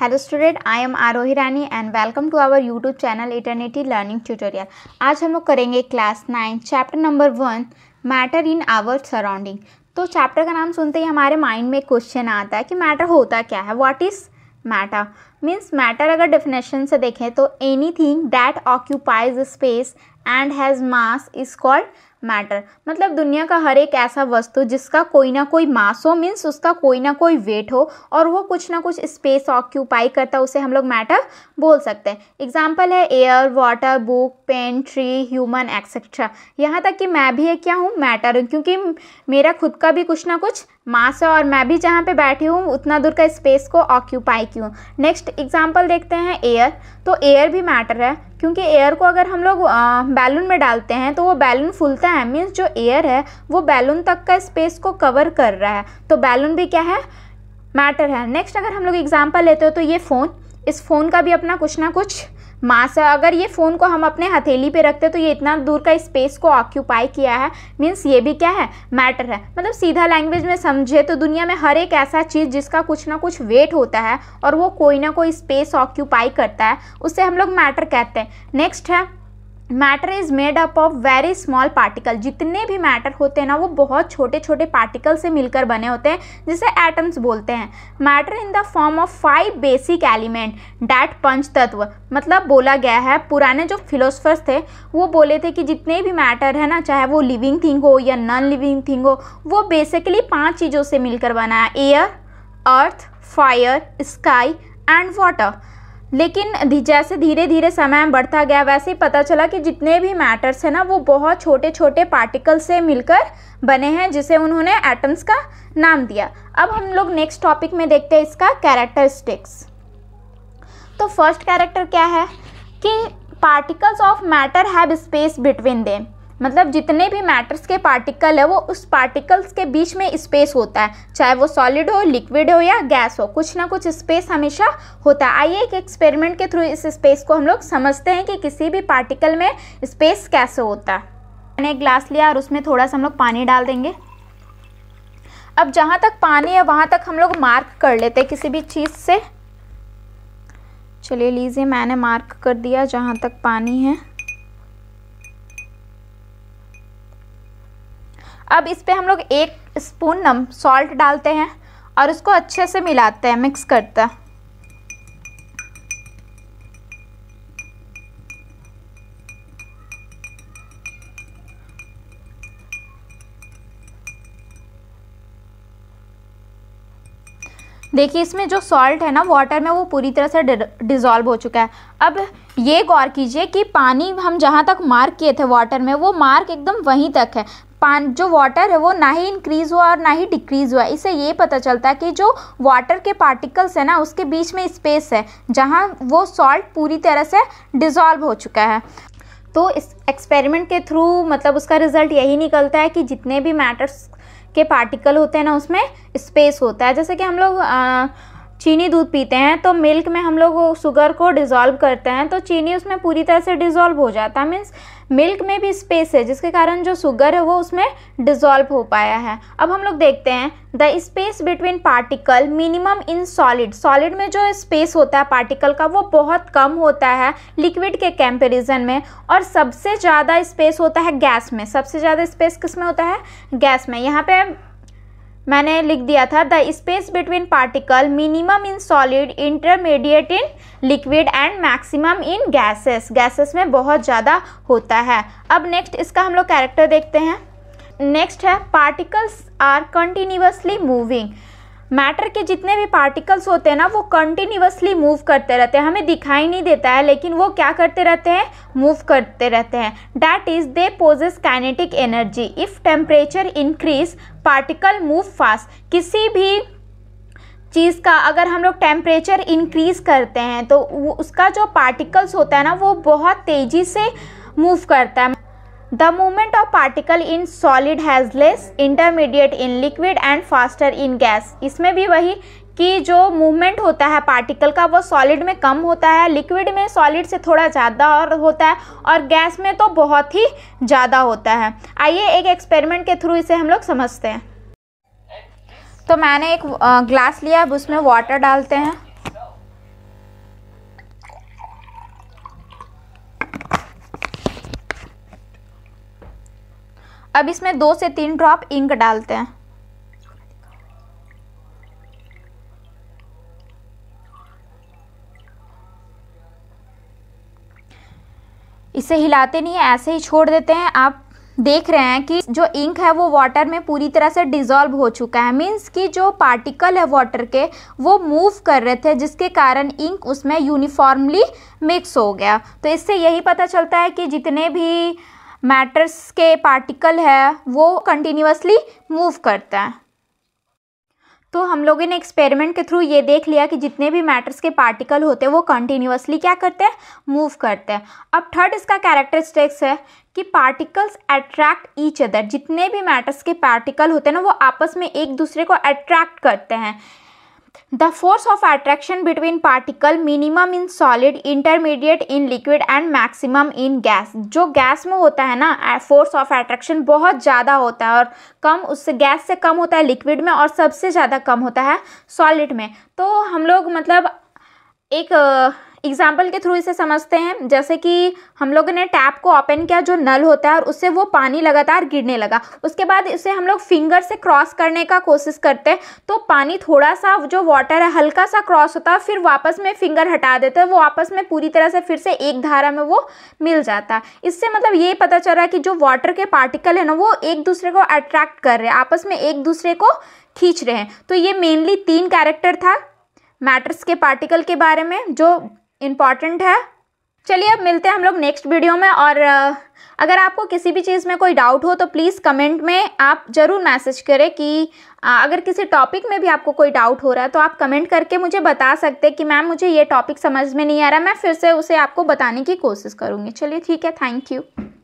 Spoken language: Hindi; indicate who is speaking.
Speaker 1: hello student I am Aarohi Rani and welcome to our YouTube channel Eternity Learning Tutorial आज हम लोग करेंगे class nine chapter number one matter in our surrounding तो चैप्टर का नाम सुनते ही हमारे माइंड में क्वेश्चन आता है कि मैटर होता क्या है what is matter means matter अगर डेफिनेशन से देखें तो anything that occupies space and has mass is called matter मतलब दुनिया का हर एक ऐसा वस्तु जिसका कोई ना कोई मास हो मीन्स उसका कोई ना कोई वेट हो और वो कुछ ना कुछ स्पेस ऑक्यूपाई करता है उसे हम लोग मैटर बोल सकते हैं एग्जाम्पल है air water book pen tree human etcetera यहाँ तक कि मैं भी एक क्या हूँ मैटर हूँ क्योंकि मेरा खुद का भी कुछ ना कुछ मास है और मैं भी जहाँ पे बैठी हूँ उतना दूर का स्पेस को ऑक्यूपाई की हूँ नेक्स्ट एग्जाम्पल देखते हैं एयर तो एयर भी मैटर है क्योंकि एयर को अगर हम लोग बैलून में डालते हैं तो वो बैलून फुलता है मीन्स जो एयर है वो बैलून तक का स्पेस को कवर कर रहा है तो बैलून भी क्या है मैटर है नेक्स्ट अगर हम लोग एग्जाम्पल लेते हो तो ये फ़ोन इस फ़ोन का भी अपना कुछ ना कुछ मास है अगर ये फ़ोन को हम अपने हथेली पे रखते तो ये इतना दूर का स्पेस को ऑक्यूपाई किया है मीन्स ये भी क्या है मैटर है मतलब सीधा लैंग्वेज में समझे तो दुनिया में हर एक ऐसा चीज़ जिसका कुछ ना कुछ वेट होता है और वो कोई ना कोई स्पेस ऑक्यूपाई करता है उससे हम लोग मैटर कहते हैं नेक्स्ट है matter is made up of very small particle जितने भी मैटर होते हैं ना वो बहुत छोटे छोटे पार्टिकल से मिलकर बने होते हैं जिसे एटम्स बोलते हैं matter in the form of five basic element that पंच तत्व मतलब बोला गया है पुराने जो फिलोसफर्स थे वो बोले थे कि जितने भी मैटर है ना चाहे वो लिविंग थिंग हो या नॉन लिविंग थिंग हो वो बेसिकली पाँच चीज़ों से मिलकर बना है air earth fire sky and water लेकिन जैसे धीरे धीरे समय बढ़ता गया वैसे ही पता चला कि जितने भी मैटर्स हैं ना वो बहुत छोटे छोटे पार्टिकल से मिलकर बने हैं जिसे उन्होंने एटम्स का नाम दिया अब हम लोग नेक्स्ट टॉपिक में देखते हैं इसका कैरेक्टरिस्टिक्स तो फर्स्ट कैरेक्टर क्या है कि particles of matter have space between them मतलब जितने भी मैटर्स के पार्टिकल है वो उस पार्टिकल्स के बीच में स्पेस होता है चाहे वो सॉलिड हो लिक्विड हो या गैस हो कुछ ना कुछ स्पेस हमेशा होता है आइए एक एक्सपेरिमेंट के थ्रू इस स्पेस को हम लोग समझते हैं कि किसी भी पार्टिकल में स्पेस कैसे होता है मैंने एक ग्लास लिया और उसमें थोड़ा सा हम लोग पानी डाल देंगे अब जहाँ तक पानी है वहाँ तक हम लोग मार्क कर लेते हैं किसी भी चीज़ से चलिए लीजिए मैंने मार्क कर दिया जहाँ तक पानी है अब इस पर हम लोग एक स्पून नम सॉल्ट डालते हैं और उसको अच्छे से मिलाते हैं मिक्स करते हैं देखिए इसमें जो सॉल्ट है ना वाटर में वो पूरी तरह से डिज़ोल्व हो चुका है अब ये गौर कीजिए कि पानी हम जहाँ तक मार्क किए थे वाटर में वो मार्क एकदम वहीं तक है पान जो वाटर है वो ना ही इंक्रीज़ हुआ और ना ही डिक्रीज़ हुआ इससे ये पता चलता है कि जो वाटर के पार्टिकल्स है ना उसके बीच में स्पेस है जहाँ वो सॉल्ट पूरी तरह से डिजॉल्व हो चुका है तो इस एक्सपेरिमेंट के थ्रू मतलब उसका रिज़ल्ट यही निकलता है कि जितने भी मैटर्स के पार्टिकल होते हैं ना उसमें स्पेस होता है जैसे कि हम लोग चीनी दूध पीते हैं तो मिल्क में हम लोग शुगर को डिज़ोल्व करते हैं तो चीनी उसमें पूरी तरह से डिज़ोल्व हो जाता है मीन्स मिल्क में भी स्पेस है जिसके कारण जो शुगर है वो उसमें डिज़ोल्व हो पाया है अब हम लोग देखते हैं the space between particle minimum in solid solid में जो स्पेस होता है पार्टिकल का वो बहुत कम होता है लिक्विड के कंपेरिजन में और सबसे ज़्यादा स्पेस होता है गैस में सबसे ज़्यादा स्पेस किस में होता है गैस में यहाँ पर मैंने लिख दिया था the space between particle minimum in solid intermediate in liquid and maximum in gases gases में बहुत ज़्यादा होता है अब नेक्स्ट इसका हम लोग कैरेक्टर देखते हैं नेक्स्ट है particles are continuously moving matter के जितने भी पार्टिकल्स होते हैं ना वो कंटिन्यूसली मूव करते रहते हैं हमें दिखाई नहीं देता है लेकिन वो क्या करते रहते हैं मूव करते रहते हैं that is they possess kinetic energy if temperature increase particle move fast किसी भी चीज़ का अगर हम लोग टेम्परेचर इंक्रीज़ करते हैं तो उसका जो पार्टिकल्स होता है ना वो बहुत तेज़ी से मूव करता है the movement of particle in solid has less intermediate in liquid and faster in gas इसमें भी वही कि जो मूवमेंट होता है पार्टिकल का वो सॉलिड में कम होता है लिक्विड में सॉलिड से थोड़ा ज़्यादा और होता है और गैस में तो बहुत ही ज़्यादा होता है आइए एक एक्सपेरिमेंट के थ्रू इसे हम लोग समझते हैं तो मैंने एक ग्लास लिया अब उसमें वाटर डालते हैं अब इसमें दो से तीन ड्रॉप इंक डालते हैं इसे हिलाते नहीं है ऐसे ही छोड़ देते हैं आप देख रहे हैं कि जो इंक है वो वाटर में पूरी तरह से डिज़ोल्व हो चुका है मींस कि जो पार्टिकल है वाटर के वो मूव कर रहे थे जिसके कारण इंक उसमें यूनिफॉर्मली मिक्स हो गया तो इससे यही पता चलता है कि जितने भी मैटर्स के पार्टिकल है वो कंटिन्यूसली मूव करता है तो हम लोगों ने एक्सपेरिमेंट के थ्रू ये देख लिया कि जितने भी मैटर्स के पार्टिकल होते हैं वो कंटिन्यूसली क्या करते हैं मूव करते हैं अब थर्ड इसका कैरेक्टरिस्टिक्स है कि पार्टिकल्स अट्रैक्ट ईच अदर जितने भी मैटर्स के पार्टिकल होते हैं ना वो आपस में एक दूसरे को अट्रैक्ट करते हैं the force of attraction between particle minimum in solid intermediate in liquid and maximum in gas जो गैस में होता है ना फोर्स ऑफ अट्रैक्शन बहुत ज़्यादा होता है और कम उससे गैस से कम होता है लिक्विड में और सबसे ज़्यादा कम होता है सॉलिड में तो हम लोग मतलब एक uh, एग्जाम्पल के थ्रू इसे समझते हैं जैसे कि हम लोगों ने टैप को ओपन किया जो नल होता है और उससे वो पानी लगातार गिरने लगा उसके बाद इसे हम लोग फिंगर से क्रॉस करने का कोशिश करते हैं तो पानी थोड़ा सा जो वाटर है हल्का सा क्रॉस होता है फिर वापस में फिंगर हटा देते हैं वो आपस में पूरी तरह से फिर से एक धारा में वो मिल जाता है इससे मतलब ये पता चल रहा है कि जो वाटर के पार्टिकल है ना वो एक दूसरे को अट्रैक्ट कर रहे हैं आपस में एक दूसरे को खींच रहे हैं तो ये मेनली तीन कैरेक्टर था मैटर्स के पार्टिकल के बारे में जो इम्पॉर्टेंट है चलिए अब मिलते हैं हम लोग नेक्स्ट वीडियो में और अगर आपको किसी भी चीज़ में कोई डाउट हो तो प्लीज़ कमेंट में आप ज़रूर मैसेज करें कि अगर किसी टॉपिक में भी आपको कोई डाउट हो रहा है तो आप कमेंट करके मुझे बता सकते हैं कि मैम मुझे ये टॉपिक समझ में नहीं आ रहा मैं फिर से उसे आपको बताने की कोशिश करूँगी चलिए ठीक है थैंक यू